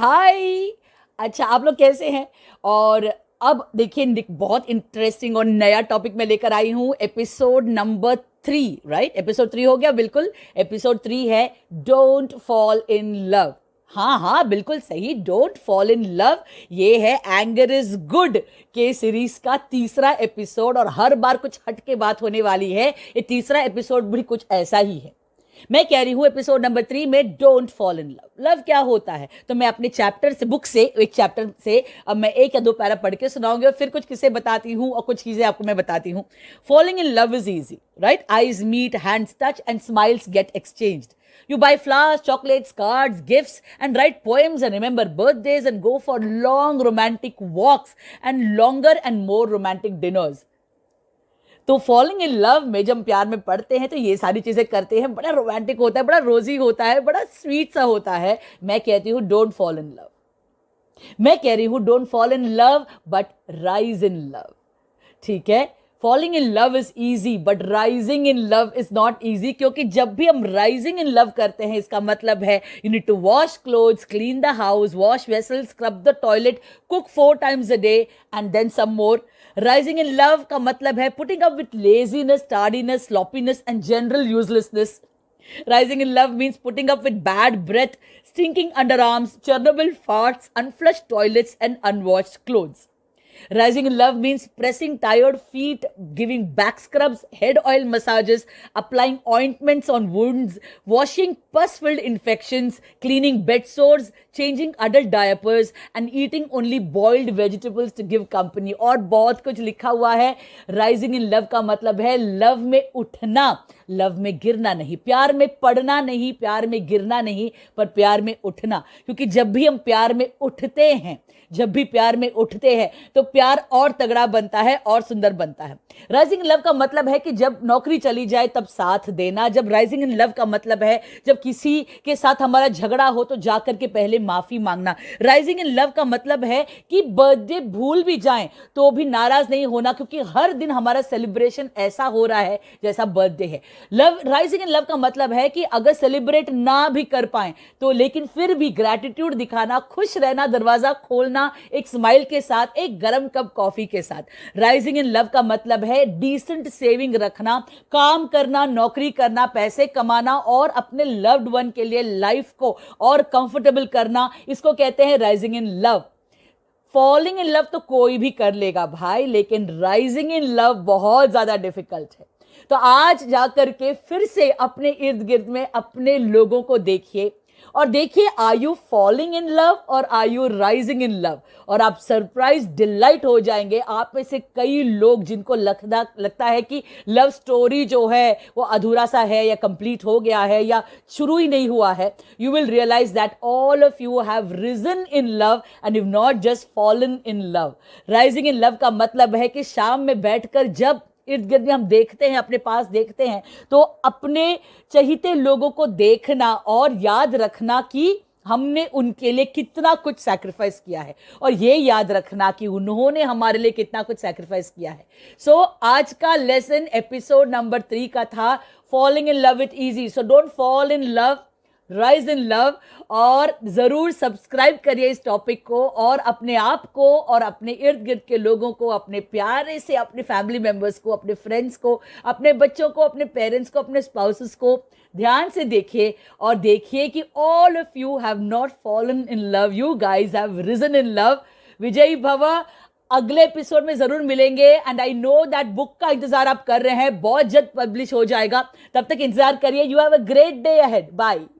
हाय अच्छा आप लोग कैसे हैं और अब देखिए बहुत इंटरेस्टिंग और नया टॉपिक मैं लेकर आई हूँ episode number three right episode three हो गया बिल्कुल एपिसोड थ्री है डोंट फॉल इन लव हाँ हाँ बिल्कुल सही डोंट फॉल इन लव ये है एंगर इज गुड के सीरीज का तीसरा एपिसोड और हर बार कुछ हट के बात होने वाली है ये तीसरा एपिसोड भी कुछ ऐसा ही है मैं कह रही हूं एपिसोड नंबर थ्री में don't fall in love love क्या होता है तो मैं अपने चैप्टर से बुक से एक चैप्टर से अब मैं एक या दो पैरा पढ़ के सुनाऊंगी और फिर कुछ किसे बताती हूं और कुछ चीज़ें आपको मैं बताती हूं falling in love is easy right eyes meet hands touch and smiles get exchanged You buy flowers, chocolates, cards, gifts, and write poems and remember birthdays and go for long romantic walks and longer and more romantic dinners तो falling in love में जब प्यार में पढ़ते हैं तो ये सारी चीज़ें करते हैं बड़ा रोमांटिक होता है बड़ा रोजी होता है बड़ा स्वीट सा होता है मैं कहती हूँ डोंट फॉल इन लव मैं कह रही हूँ don't fall in love but rise in love ठीक है falling in love is easy but rising in love is not easy क्योंकि जब भी हम राइजिंग इन लव करते हैं इसका मतलब है you need to wash clothes clean the house wash vessel scrub the toilet cook four times a day and then some more rising in love का मतलब है putting up with laziness tardiness sloppiness and general uselessness Rising in love means putting up with bad breath, stinking underarms, Chernobyl farts, unflushed toilets, and unwashed clothes. Rising love means pressing tired feet, giving back scrubs, head oil massages, applying ointments on wounds, washing pus filled infections, cleaning bed sores, changing adult diapers, and eating only boiled vegetables to give company. और बहुत कुछ लिखा हुआ है rising in love का मतलब है love में उठना लव में गिरना नहीं प्यार में पड़ना नहीं प्यार में गिरना नहीं पर प्यार में उठना क्योंकि जब भी हम प्यार में उठते हैं जब भी प्यार में उठते हैं तो प्यार और तगड़ा बनता है और सुंदर बनता है राइजिंग लव का मतलब है कि जब नौकरी चली जाए तब साथ देना जब राइजिंग इन लव का मतलब है जब किसी के साथ हमारा झगड़ा हो तो जाकर के पहले माफी मांगना राइजिंग इन लव का मतलब है कि बर्थडे भूल भी जाए तो भी नाराज नहीं होना क्योंकि हर दिन हमारा सेलिब्रेशन ऐसा हो रहा है जैसा बर्थडे है लव राइजिंग इन लव का मतलब है कि अगर सेलिब्रेट ना भी कर पाए तो लेकिन फिर भी ग्रेटिट्यूड दिखाना खुश रहना दरवाजा खोलना एक स्माइल के साथ एक गर्म गर्म कप कॉफी के साथ राइजिंग इन लव का मतलब है डिसेंट सेविंग रखना काम करना नौकरी करना पैसे कमाना और अपने लव्ड वन के लिए लाइफ को और कंफर्टेबल करना इसको कहते हैं rising in love falling in love तो कोई भी कर लेगा भाई लेकिन राइजिंग इन लव बहुत ज़्यादा डिफिकल्ट है तो आज जाकर के फिर से अपने इर्द गिर्द में अपने लोगों को देखिए और देखिए are you falling in love और are you rising in love और आप सरप्राइज डिलाइट हो जाएंगे आप में से कई लोग जिनको लगता लगता है कि लव स्टोरी जो है वो अधूरा सा है या कंप्लीट हो गया है या शुरू ही नहीं हुआ है you will realise that all of you have risen in love and you not just fallen in love rising in love का मतलब है कि शाम में बैठकर जब इर्द गिर्द में हम देखते हैं अपने पास देखते हैं तो अपने चहीते लोगों को देखना और याद रखना कि हमने उनके लिए कितना कुछ सैक्रिफाइस किया है और ये याद रखना कि उन्होंने हमारे लिए कितना कुछ सैक्रिफाइस किया है सो so, आज का लेसन एपिसोड नंबर थ्री का था falling in love it easy so don't fall in love rise in love और ज़रूर सब्सक्राइब करिए इस टॉपिक को और अपने आप को और अपने इर्द गिर्द के लोगों को अपने प्यारे से अपने फैमिली मेम्बर्स को अपने फ्रेंड्स को अपने बच्चों को अपने पेरेंट्स को अपने स्पाउसेस को ध्यान से देखिए और देखिए कि all of you have not fallen in love you guys have risen in love विजयी भव अगले एपिसोड में जरूर मिलेंगे and I know that book का इंतजार आप कर रहे हैं बहुत जल्द पब्लिश हो जाएगा तब तक इंतजार करिए you have a great day ahead bye